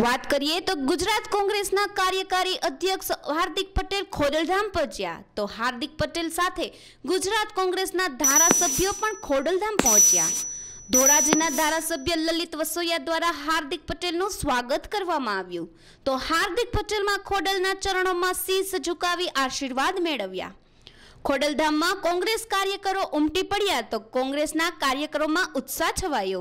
વાત કરીએ તો ગુજરાત કોંગ્રેસના કાર્યકારી અધ્યક્ષ હાર્દિક પટેલ ખોડલધામ પહોંચ્યા તો હાર્દિક પટેલ સાથે ગુજરાત કોંગ્રેસના ધારાસભ્યો પણ ખોડલધામ પહોંચ્યા ધોરાજીના ધારાસભ્ય લલિત વસોયા દ્વારા હાર્દિક પટેલનું સ્વાગત કરવામાં આવ્યું તો હાર્દિક પટેલમાં ખોડલના ચરણોમાં શીશ ઝુકાવી આશીર્વાદ મેળવ્યા ખોડલધામમાં કોંગ્રેસ કાર્યકરો ઉમટી પડ્યા તો કોંગ્રેસના કાર્યકરોમાં ઉત્સાહ છવાયો